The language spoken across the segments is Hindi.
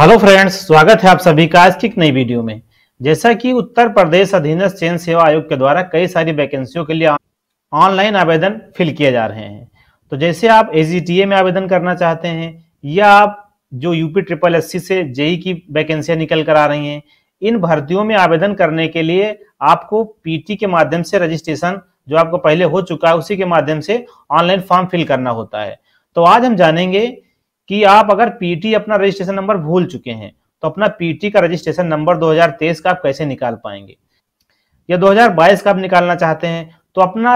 हेलो फ्रेंड्स स्वागत है आप सभी का आज की एक नई वीडियो में जैसा कि उत्तर प्रदेश अधीन चयन सेवा आयोग के द्वारा कई सारी वैकेंसियों के लिए ऑनलाइन आवेदन फिल किए जा रहे हैं तो जैसे आप ए में आवेदन करना चाहते हैं या आप जो यूपी ट्रिपल एस से जेई e की वैकेंसियां निकल कर आ रही हैं इन भर्तियों में आवेदन करने के लिए आपको पीटी के माध्यम से रजिस्ट्रेशन जो आपको पहले हो चुका है उसी के माध्यम से ऑनलाइन फॉर्म फिल करना होता है तो आज हम जानेंगे कि आप अगर पीटी अपना रजिस्ट्रेशन नंबर भूल चुके हैं तो अपना पीटी का रजिस्ट्रेशन नंबर 2023 का आप कैसे निकाल पाएंगे या 2022 का आप निकालना चाहते हैं तो अपना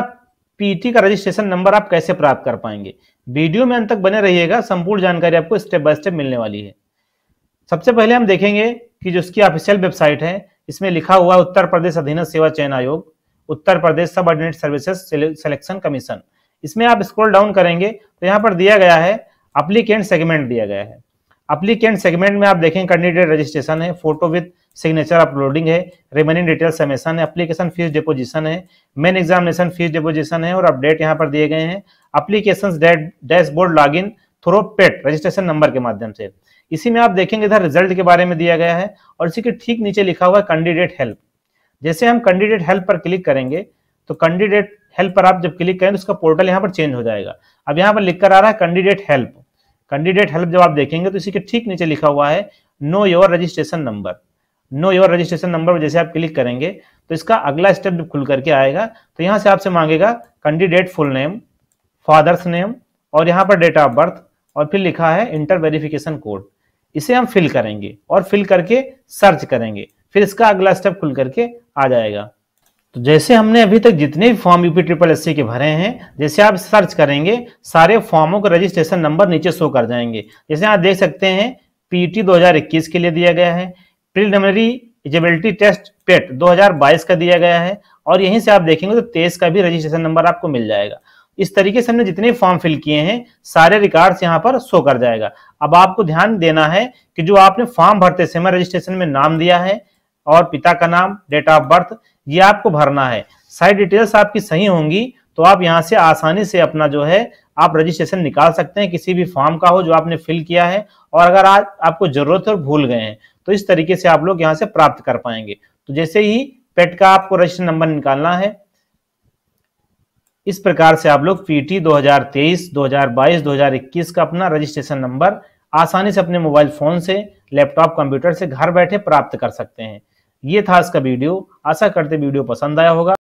पीटी का रजिस्ट्रेशन नंबर आप कैसे प्राप्त कर पाएंगे वीडियो में अंत तक बने रहिएगा संपूर्ण जानकारी आपको स्टेप बाय स्टेप मिलने वाली है सबसे पहले हम देखेंगे कि जो उसकी ऑफिशियल वेबसाइट है इसमें लिखा हुआ उत्तर प्रदेश अधीन सेवा चयन आयोग उत्तर प्रदेश सब ऑर्डिनेट सर्विसेज सिलेक्शन कमीशन इसमें आप स्क्रॉल डाउन करेंगे तो यहाँ पर दिया गया है अप्लीकेंट सेगमेंट दिया गया है अप्लीकेंट सेगमेंट में आप देखें कैंडिडेट रजिस्ट्रेशन है फोटो विद सिग्नेचर अपलोडिंग है रिमेनिंग डिटेल समेसन है अप्लीकेशन फीस डिपोजिशन है मेन एग्जामिनेशन फीस डिपोजिशन है और अपडेट यहाँ पर दिए गए हैं application dashboard log in through पेट रजिस्ट्रेशन नंबर के माध्यम से इसी में आप देखेंगे इधर रिजल्ट के बारे में दिया गया है और इसी के ठीक नीचे लिखा हुआ है कैंडिडेट हेल्प जैसे हम कैंडिडेट हेल्प पर क्लिक करेंगे तो कैंडिडेट हेल्प पर आप जब क्लिक करें तो उसका पोर्टल यहाँ पर चेंज हो जाएगा अब यहाँ पर लिखकर आ रहा है कैंडिडेट हेल्प कैंडिडेट हेल्प जब आप देखेंगे तो इसी के ठीक नीचे लिखा हुआ है know your registration number know your registration number जैसे आप क्लिक करेंगे तो इसका अगला स्टेप जब खुल करके आएगा तो यहाँ से आपसे मांगेगा candidate full name father's name और यहाँ पर डेट ऑफ बर्थ और फिर लिखा है इंटर वेरिफिकेशन कोड इसे हम फिल करेंगे और फिल करके सर्च करेंगे फिर इसका अगला स्टेप खुल करके आ जाएगा तो जैसे हमने अभी तक जितने भी फॉर्म यूपी ट्रिपल एस के भरे हैं जैसे आप सर्च करेंगे सारे फॉर्मों का रजिस्ट्रेशन नंबर नीचे शो कर जाएंगे जैसे आप देख सकते हैं पीटी e 2021 के लिए दिया गया है प्रिलिमिनरी एजिबिलिटी टेस्ट पेट 2022 का दिया गया है और यहीं से आप देखेंगे तो तेईस का भी रजिस्ट्रेशन नंबर आपको मिल जाएगा इस तरीके से हमने जितने फॉर्म फिल किए हैं सारे रिकॉर्ड्स यहाँ पर शो कर जाएगा अब आपको ध्यान देना है कि जो आपने फॉर्म भरते समय रजिस्ट्रेशन में नाम दिया है और पिता का नाम डेट ऑफ बर्थ ये आपको भरना है सारी डिटेल्स आपकी सही होंगी तो आप यहाँ से आसानी से अपना जो है आप रजिस्ट्रेशन निकाल सकते हैं किसी भी फॉर्म का हो जो आपने फिल किया है और अगर आज आपको जरूरत है और भूल गए हैं तो इस तरीके से आप लोग यहाँ से प्राप्त कर पाएंगे तो जैसे ही पेट का आपको रजिस्ट्रेशन नंबर निकालना है इस प्रकार से आप लोग पीटी 2023, 2022, 2021 का अपना रजिस्ट्रेशन नंबर आसानी से अपने मोबाइल फोन से लैपटॉप कंप्यूटर से घर बैठे प्राप्त कर सकते हैं ये था इसका वीडियो आशा करते वीडियो पसंद आया होगा